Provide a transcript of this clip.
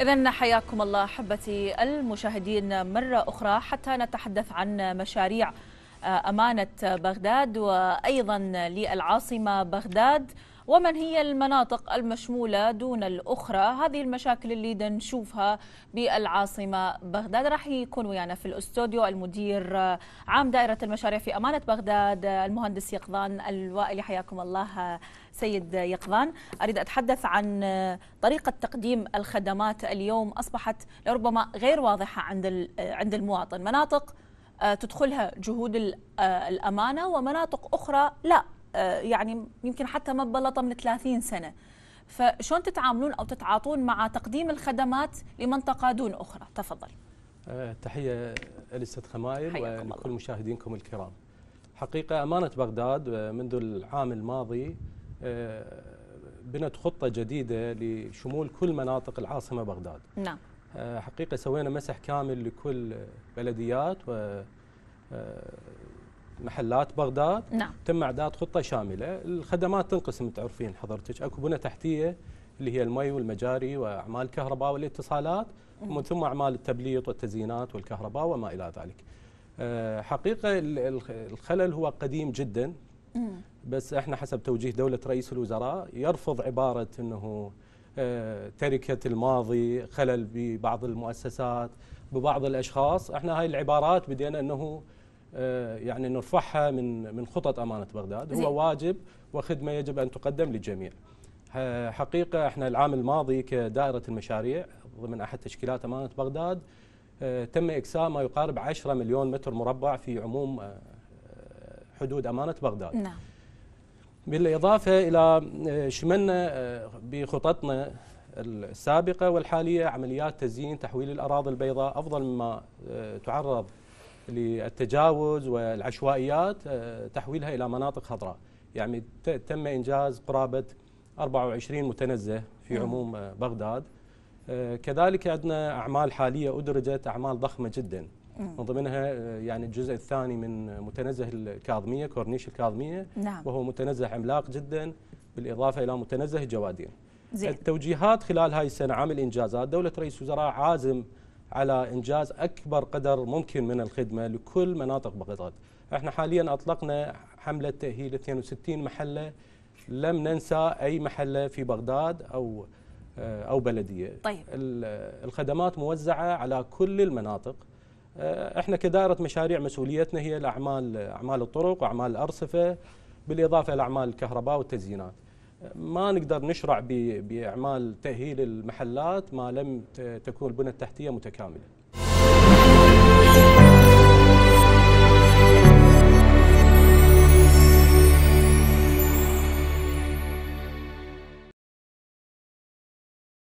إذا حياكم الله أحبتي المشاهدين مرة أخرى حتى نتحدث عن مشاريع آه، أمانة بغداد وأيضا للعاصمة بغداد ومن هي المناطق المشمولة دون الأخرى هذه المشاكل اللي نشوفها بالعاصمة بغداد راح يكون ويانا في الاستوديو المدير عام دائرة المشاريع في أمانة بغداد المهندس يقظان الوائلي حياكم الله سيد يقظان أريد أتحدث عن طريقة تقديم الخدمات اليوم أصبحت لربما غير واضحة عند عند المواطن مناطق آه، تدخلها جهود آه، الأمانة ومناطق أخرى لا آه، يعني يمكن حتى ما بلطه من 30 سنه فشلون تتعاملون او تتعاطون مع تقديم الخدمات لمنطقه دون اخرى تفضل آه، تحيه الاستاذ خمايل ولكل مشاهدينكم الكرام حقيقه امانه بغداد آه، منذ العام الماضي بنت خطه جديده لشمول كل مناطق العاصمه بغداد نعم حقيقه سوينا مسح كامل لكل بلديات و محلات بغداد نعم. تم اعداد خطه شامله الخدمات تنقسم تعرفين حضرتك اكو بنى تحتيه اللي هي المي والمجاري واعمال الكهرباء والاتصالات ومن ثم اعمال التبليط والتزيينات والكهرباء وما الى ذلك آه، حقيقه الخلل هو قديم جدا بس احنا حسب توجيه دوله رئيس الوزراء يرفض عباره انه آه، تركه الماضي خلل ببعض المؤسسات ببعض الاشخاص احنا هاي العبارات بدينا انه آه، يعني نرفعها من من خطط امانه بغداد هو واجب وخدمه يجب ان تقدم للجميع. حقيقه احنا العام الماضي كدائره المشاريع ضمن احد تشكيلات امانه بغداد آه، تم اكساء ما يقارب 10 مليون متر مربع في عموم آه، حدود امانه بغداد. نعم. بالاضافه الى شملنا بخططنا السابقه والحاليه عمليات تزيين تحويل الاراضي البيضاء افضل مما تعرض للتجاوز والعشوائيات آه، تحويلها إلى مناطق خضراء يعني تم إنجاز قرابة 24 متنزه في نعم. عموم آه، بغداد آه، كذلك عندنا أعمال حالية أدرجت أعمال ضخمة جدا نعم. من ضمنها يعني الجزء الثاني من متنزه الكاظمية كورنيش الكاظمية نعم. وهو متنزه عملاق جدا بالإضافة إلى متنزه الجوادين زين. التوجيهات خلال هاي السنة عام الإنجازات دولة رئيس وزراء عازم على انجاز اكبر قدر ممكن من الخدمه لكل مناطق بغداد. احنا حاليا اطلقنا حمله تاهيل 62 محله لم ننسى اي محله في بغداد او او بلديه. طيب. الخدمات موزعه على كل المناطق. احنا كدائره مشاريع مسؤوليتنا هي الاعمال اعمال الطرق واعمال الارصفه بالاضافه لاعمال الكهرباء والتزيينات. ما نقدر نشرع باعمال تاهيل المحلات ما لم تكون البنى التحتيه متكامله.